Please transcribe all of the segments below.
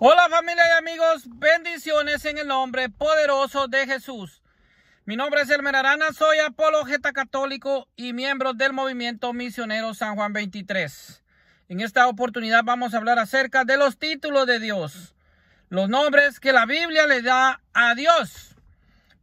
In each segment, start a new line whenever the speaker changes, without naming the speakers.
Hola familia y amigos, bendiciones en el nombre poderoso de Jesús. Mi nombre es Elmer Arana, soy apologeta católico y miembro del movimiento misionero San Juan 23. En esta oportunidad vamos a hablar acerca de los títulos de Dios, los nombres que la Biblia le da a Dios.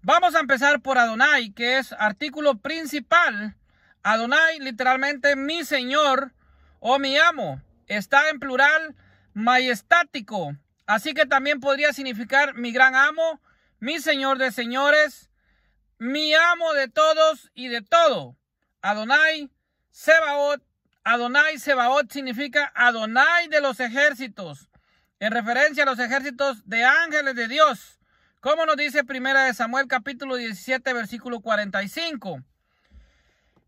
Vamos a empezar por Adonai, que es artículo principal. Adonai, literalmente mi Señor o mi amo, está en plural majestático Así que también podría significar mi gran amo, mi Señor de señores, mi amo de todos y de todo. Adonai Sebaot, Adonai Sebaot significa Adonai de los ejércitos, en referencia a los ejércitos de ángeles de Dios, como nos dice Primera de Samuel capítulo 17 versículo 45.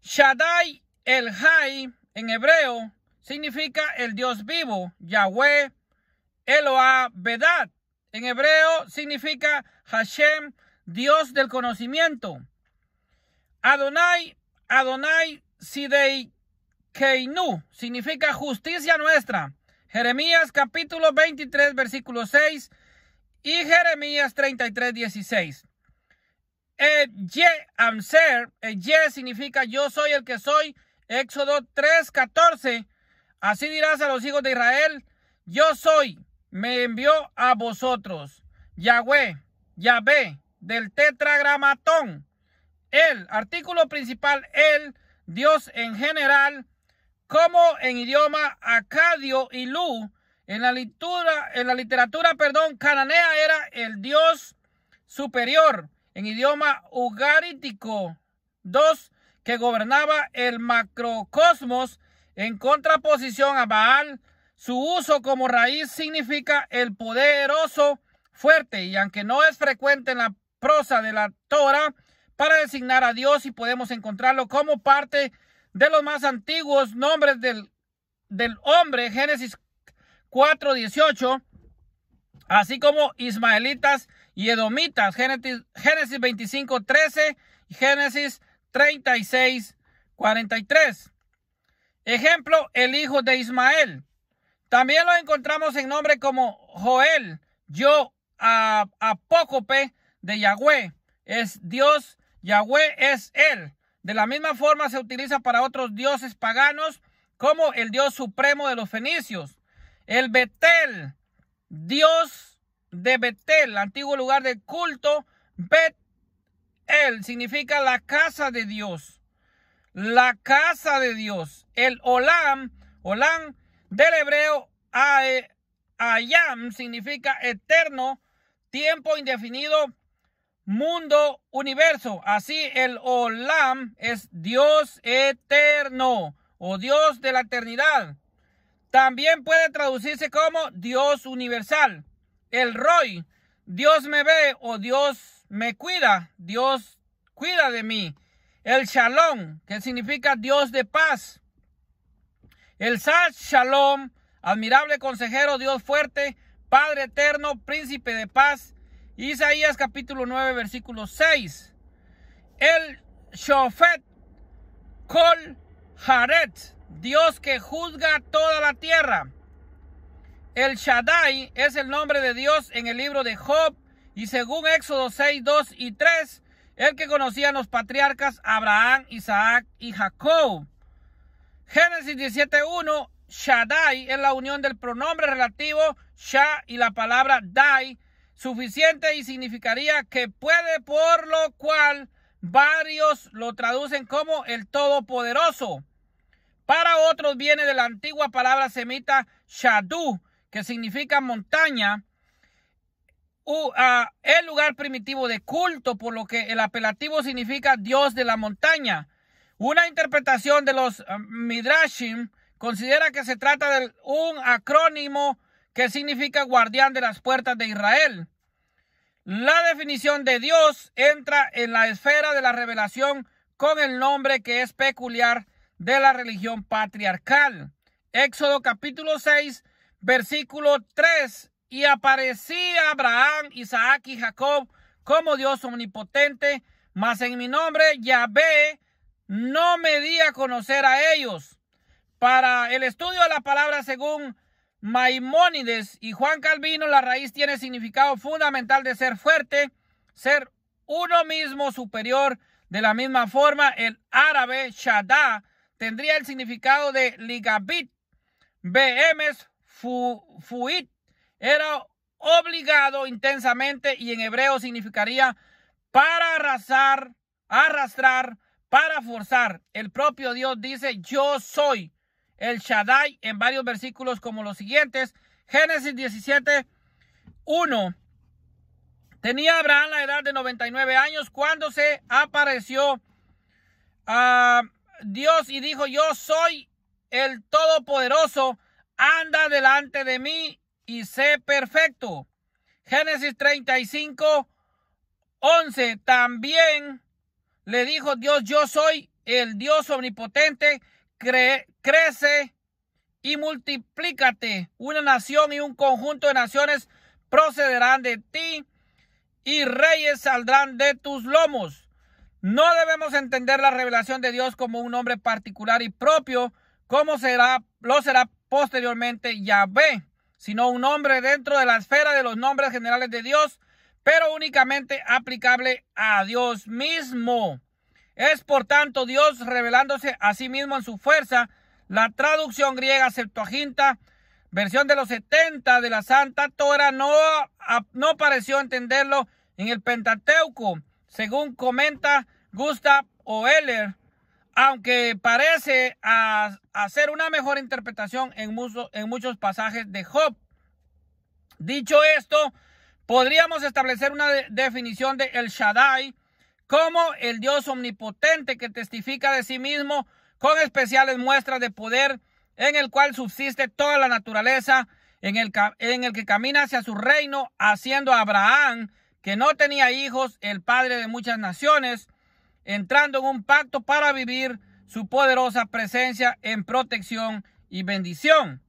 Shaddai el Jai en hebreo significa el Dios vivo, Yahweh, Eloah Vedad. En hebreo significa Hashem, Dios del conocimiento. Adonai, Adonai Sidei Keinu, significa justicia nuestra. Jeremías capítulo 23, versículo 6 y Jeremías 33, 16. Ye Amser, Ye significa yo soy el que soy. Éxodo 3, 14. Así dirás a los hijos de Israel, yo soy me envió a vosotros. Yahweh, Yahvé, del tetragramatón. El artículo principal, el Dios en general, como en idioma acadio y lu, en la literatura, en la literatura, perdón, cananea era el Dios superior, en idioma ugarítico dos, que gobernaba el macrocosmos en contraposición a Baal, su uso como raíz significa el poderoso, fuerte, y aunque no es frecuente en la prosa de la Torah, para designar a Dios y podemos encontrarlo como parte de los más antiguos nombres del, del hombre, Génesis 4.18, así como ismaelitas y edomitas, Génesis, Génesis 25.13 y Génesis 36.43. Ejemplo, el hijo de Ismael. También lo encontramos en nombre como Joel, yo, Apócope de Yahweh. Es Dios, Yahweh es Él. De la misma forma se utiliza para otros dioses paganos como el Dios supremo de los fenicios. El Betel, Dios de Betel, antiguo lugar de culto. Betel significa la casa de Dios. La casa de Dios. El Olam, Olam del hebreo ayam significa eterno, tiempo indefinido, mundo, universo. Así el olam es Dios eterno o Dios de la eternidad. También puede traducirse como Dios universal. El Roy, Dios me ve o Dios me cuida, Dios cuida de mí. El Shalom, que significa Dios de paz. El Sash Shalom, admirable consejero, Dios fuerte, Padre eterno, príncipe de paz. Isaías capítulo 9, versículo 6. El Shofet Kol Haret, Dios que juzga toda la tierra. El Shaddai es el nombre de Dios en el libro de Job y según Éxodo 6, 2 y 3, el que conocía los patriarcas Abraham, Isaac y Jacob. Génesis 17.1, Shaddai es la unión del pronombre relativo Shah y la palabra Dai, suficiente y significaría que puede, por lo cual varios lo traducen como el Todopoderoso. Para otros viene de la antigua palabra semita Shadu, que significa montaña, el lugar primitivo de culto, por lo que el apelativo significa Dios de la montaña. Una interpretación de los ah, Midrashim considera que se trata de un acrónimo que significa guardián de las puertas de Israel. La definición de Dios entra en la esfera de la revelación con el nombre que es peculiar de la religión patriarcal. Éxodo capítulo 6, versículo 3. Y aparecía Abraham, Isaac y Jacob como Dios omnipotente, mas en mi nombre Yahvé no me di a conocer a ellos. Para el estudio de la palabra según Maimónides y Juan Calvino, la raíz tiene significado fundamental de ser fuerte, ser uno mismo superior. De la misma forma, el árabe shada tendría el significado de ligabit. BMS, fu, fuit era obligado intensamente y en hebreo significaría para arrasar, arrastrar, para forzar. El propio Dios dice, yo soy el Shaddai en varios versículos como los siguientes. Génesis 17, Tenía Abraham la edad de 99 años cuando se apareció a ah, Dios y dijo, yo soy el Todopoderoso, anda delante de mí y sé perfecto. Génesis 35, También le dijo Dios, yo soy el Dios omnipotente, crece y multiplícate. Una nación y un conjunto de naciones procederán de ti y reyes saldrán de tus lomos. No debemos entender la revelación de Dios como un nombre particular y propio, como será, lo será posteriormente Yahvé, sino un nombre dentro de la esfera de los nombres generales de Dios pero únicamente aplicable a Dios mismo. Es por tanto Dios revelándose a sí mismo en su fuerza. La traducción griega Septuaginta, versión de los 70 de la Santa tora, no, no pareció entenderlo en el Pentateuco, según comenta Gustav Oeller, aunque parece hacer una mejor interpretación en, en muchos pasajes de Job. Dicho esto, Podríamos establecer una definición de El Shaddai como el Dios omnipotente que testifica de sí mismo con especiales muestras de poder en el cual subsiste toda la naturaleza, en el, que camina hacia su reino, haciendo a Abraham, que no tenía hijos, el padre de muchas naciones, entrando en un pacto para vivir su poderosa presencia en protección y bendición.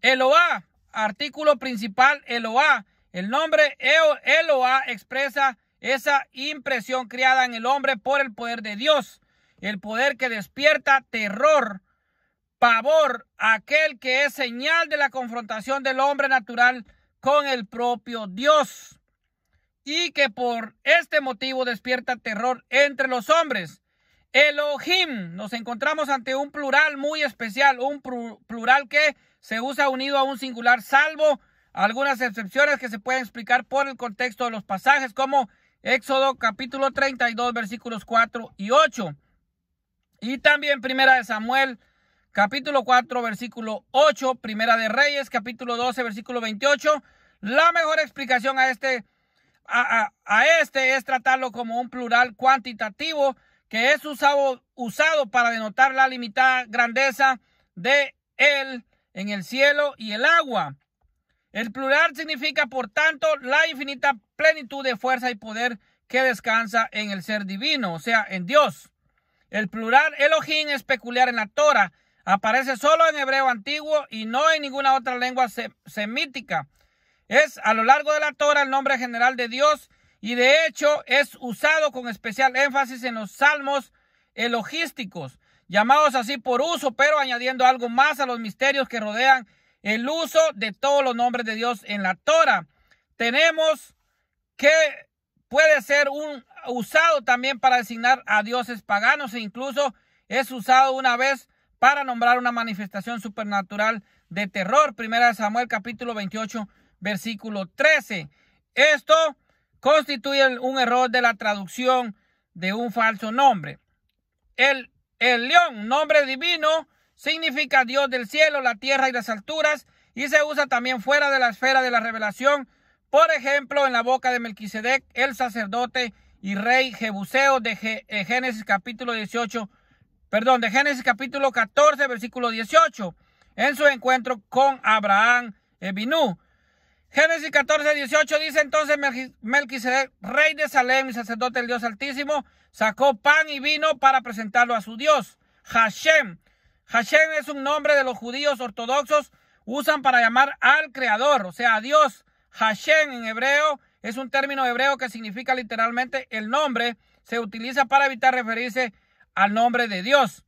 Eloa, artículo principal, Eloah, el nombre Eloa expresa esa impresión creada en el hombre por el poder de Dios, el poder que despierta terror, pavor, aquel que es señal de la confrontación del hombre natural con el propio Dios y que por este motivo despierta terror entre los hombres. Elohim, nos encontramos ante un plural muy especial, un plural que se usa unido a un singular salvo algunas excepciones que se pueden explicar por el contexto de los pasajes, como Éxodo capítulo 32, versículos 4 y 8. Y también Primera de Samuel capítulo 4, versículo 8. Primera de Reyes capítulo 12, versículo 28. La mejor explicación a este, a, este es tratarlo como un plural cuantitativo que es usado, usado para denotar la limitada grandeza de Él en el cielo y el agua. El plural significa, por tanto, la infinita plenitud de fuerza y poder que descansa en el ser divino, o sea, en Dios. El plural Elohim es peculiar en la Torah. Aparece solo en hebreo antiguo y no en ninguna otra lengua semítica. Es a lo largo de la Torah el nombre general de Dios y de hecho es usado con especial énfasis en los salmos elogísticos, llamados así por uso, pero añadiendo algo más a los misterios que rodean el uso de todos los nombres de Dios en la Torah. Tenemos que puede ser un, usado también para designar a dioses paganos e incluso es usado una vez para nombrar una manifestación supernatural de terror. Primera de Samuel capítulo 28 versículo 13. Esto constituye un error de la traducción de un falso nombre. El, el león, nombre divino, significa Dios del cielo, la tierra y las alturas, y se usa también fuera de la esfera de la revelación, por ejemplo, en la boca de Melquisedec, el sacerdote y rey Jebuseo de eh, Génesis capítulo 18, perdón, de Génesis capítulo 14, versículo 18, en su encuentro con Abraham Ebinú. Génesis 14, 18 dice entonces Melquisedec, rey de Salem y sacerdote del Dios Altísimo, sacó pan y vino para presentarlo a su Dios, Hashem, Hashem es un nombre de los judíos ortodoxos, usan para llamar al creador, o sea, a Dios. Hashem en hebreo es un término hebreo que significa literalmente el nombre, se utiliza para evitar referirse al nombre de Dios.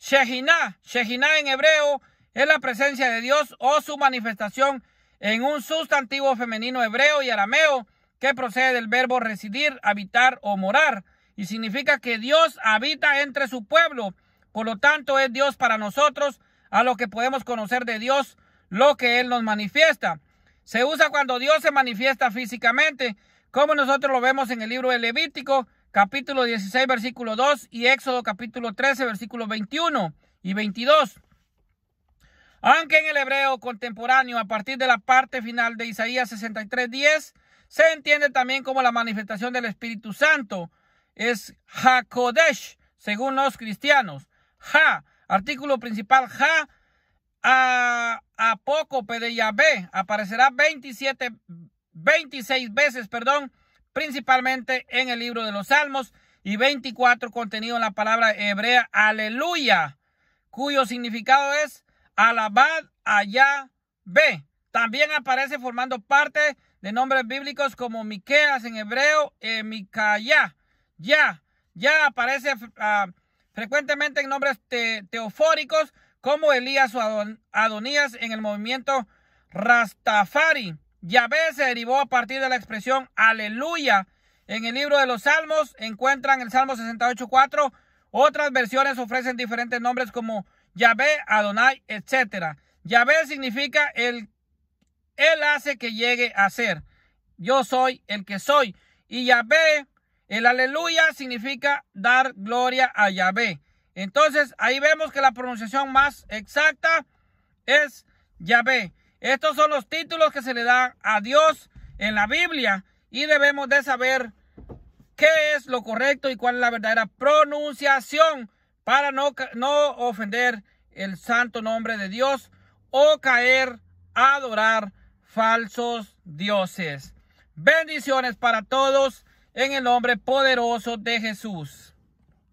Shehinah, Shehinah en hebreo es la presencia de Dios o su manifestación en un sustantivo femenino hebreo y arameo que procede del verbo residir, habitar o morar y significa que Dios habita entre su pueblo por lo tanto, es Dios para nosotros, a lo que podemos conocer de Dios, lo que Él nos manifiesta. Se usa cuando Dios se manifiesta físicamente, como nosotros lo vemos en el libro de Levítico, capítulo 16, versículo 2, y Éxodo, capítulo 13, versículo 21 y 22. Aunque en el hebreo contemporáneo, a partir de la parte final de Isaías 63, 10, se entiende también como la manifestación del Espíritu Santo. Es Hakodesh, según los cristianos ja. Artículo principal, ja. A, poco, de Yahvé, aparecerá 27, 26 veces, perdón, principalmente en el libro de los Salmos y 24 contenido en la palabra hebrea, aleluya, cuyo significado es alabad allá ve. También aparece formando parte de nombres bíblicos como Miqueas en hebreo, eh, Micayá, ya, ya aparece... Ah, frecuentemente en nombres teofóricos como Elías o Adonías en el movimiento Rastafari. Yahvé se derivó a partir de la expresión aleluya. En el libro de los Salmos encuentran el Salmo 68.4. Otras versiones ofrecen diferentes nombres como Yahvé, Adonai, etc. Yahvé significa el él hace que llegue a ser. Yo soy el que soy. Y Yahvé el aleluya significa dar gloria a Yahvé. Entonces ahí vemos que la pronunciación más exacta es Yahvé. Estos son los títulos que se le dan a Dios en la Biblia y debemos de saber qué es lo correcto y cuál es la verdadera pronunciación para no, no ofender el santo nombre de Dios o caer a adorar falsos dioses. Bendiciones para todos en el nombre poderoso de Jesús.